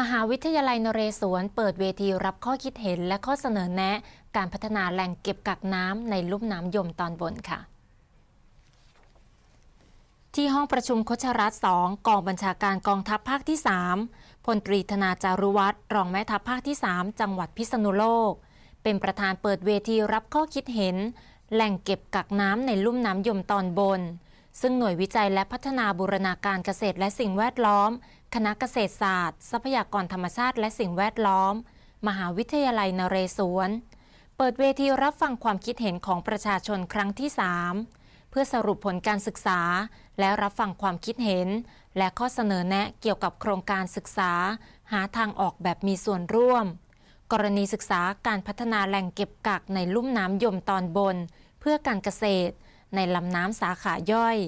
มหาวิทยาลัยนเรศวรเปิดเวทีรับข้อคิดเห็น และข้อเสนอแนะ การพัฒนาแหล่งเก็บกักน้ำในลุ่มน้ำยมตอนบนค่ะ ที่ห้องประชุมคชรัฐ2กองบัญชาการกองทัพภาคที่ 3พลตรีธนาจารุวัตรรองแม่ทัพภาคที่ 3 จังหวัดพิษณุโลก เป็นประธานเปิดเวทีรับข้อคิดเห็น แหล่งเก็บกักน้ำในลุ่มน้ำยมตอนบนซึ่งหน่วยวิจัยและพัฒนาบูรณาการเกษตรและสิ่งแวดล้อม คณะเกษตรศาสตร์ ทรัพยากรธรรมชาติ และสิ่งแวดล้อม มหาวิทยาลัยนเรศวร เปิดเวทีรับฟังความคิดเห็นของประชาชนครั้งที่ 3 เพื่อสรุปผลการศึกษา และรับฟังความคิดเห็น และข้อเสนอแนะเกี่ยวกับโครงการศึกษา หาทางออกแบบมีส่วนร่วม กรณีศึกษาการพัฒนาแหล่งเก็บกักในลุ่มน้ำยมตอนบน เพื่อการเกษตรในลำน้ำสาขาย่อย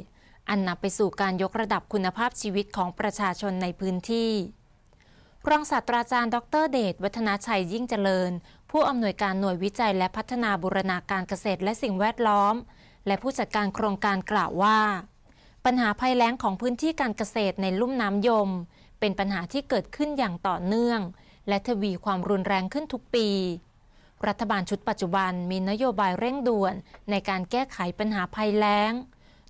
อันนับไปสู่การยกระดับคุณภาพชีวิตของประชาชนในพื้นที่ รองศาสตราจารย์ดรเดชวัฒนาชัยยิ่งเจริญ ผู้อำนวยการหน่วยวิจัยและพัฒนาบุรณาการเกษตรและสิ่งแวดล้อม และผู้จัดการโครงการกล่าวว่า ปัญหาภัยแล้งของพื้นที่การเกษตรในลุ่มน้ำยม เป็นปัญหาที่เกิดขึ้นอย่างต่อเนื่อง และทวีความรุนแรงขึ้นทุกปีรัฐบาลชุดปัจจุบันมีนโยบายเร่งด่วนในการแก้ไขปัญหาภัยแล้ง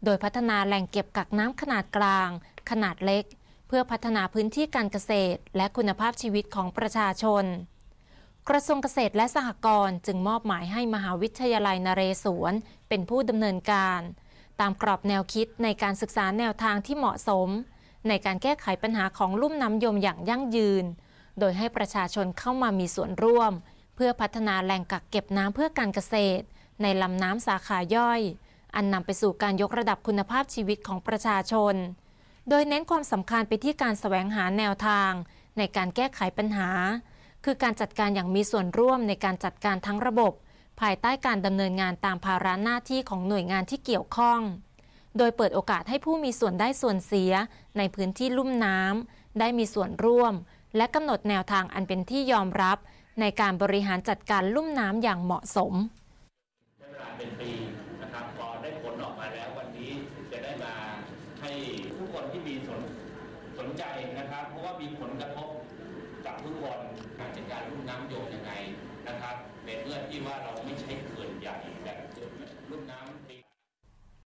โดยพัฒนาแหล่งเก็บกักน้ำขนาดกลาง ขนาดเล็ก เพื่อพัฒนาพื้นที่การเกษตรและคุณภาพชีวิตของประชาชน กระทรวงเกษตรและสหกรณ์จึงมอบหมายให้มหาวิทยาลัยนเรศวร เป็นผู้ดำเนินการ ตามกรอบแนวคิดในการศึกษาแนวทางที่เหมาะสม ในการแก้ไขปัญหาของลุ่มน้ำยมอย่างยั่งยืน โดยให้ประชาชนเข้ามามีส่วนร่วมเพื่อพัฒนาแหล่งกักเก็บน้ำเพื่อการเกษตร ในลำน้ำสาขาย่อย อันนำไปสู่การยกระดับคุณภาพชีวิตของประชาชน โดยเน้นความสำคัญไปที่การสแสวงหาแนวทาง ในการแก้ไขปัญหา คือการจัดการอย่างมีส่วนร่วมในการจัดการทั้งระบบ ภายใต้การดำเนินงานตามภาระหน้าที่ของหน่วยงานที่เกี่ยวข้อง โดยเปิดโอกาสให้ผู้มีส่วนได้ส่วนเสีย ในพื้นที่ลุ่มน้ำได้มีส่วนร่วม และกำหนดแนวทางอันเป็นที่ยอมรับในการบริหารจัดการลุ่มน้ำอย่างเหมาะสมใจนะครับ เพราะว่ามีผลกระทบกับทุกคนการจัดการลุ่มน้ำโยงยังไงนะครับในเมื่อที่ว่าเรา